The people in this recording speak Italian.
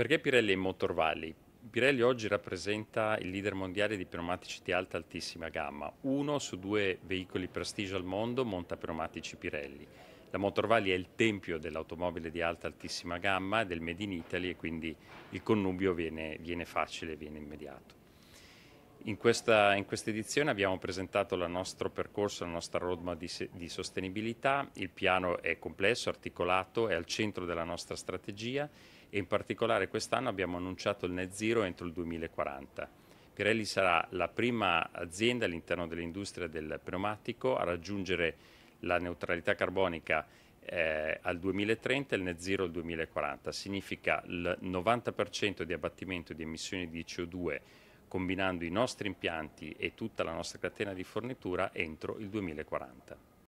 Perché Pirelli e in Motor Valley? Pirelli oggi rappresenta il leader mondiale di pneumatici di alta altissima gamma. Uno su due veicoli prestigio al mondo monta pneumatici Pirelli. La Motor Valley è il tempio dell'automobile di alta altissima gamma, del Made in Italy e quindi il connubio viene, viene facile, viene immediato. In questa, in quest edizione abbiamo presentato il nostro percorso, la nostra roadmap di, di, sostenibilità. Il piano è complesso, articolato, è al centro della nostra strategia e in particolare quest'anno abbiamo annunciato il net zero entro il 2040. Pirelli sarà la prima azienda all'interno dell'industria del pneumatico a raggiungere la neutralità carbonica eh, al 2030 e il net zero al 2040. Significa il 90% di abbattimento di emissioni di CO2 combinando i nostri impianti e tutta la nostra catena di fornitura entro il 2040.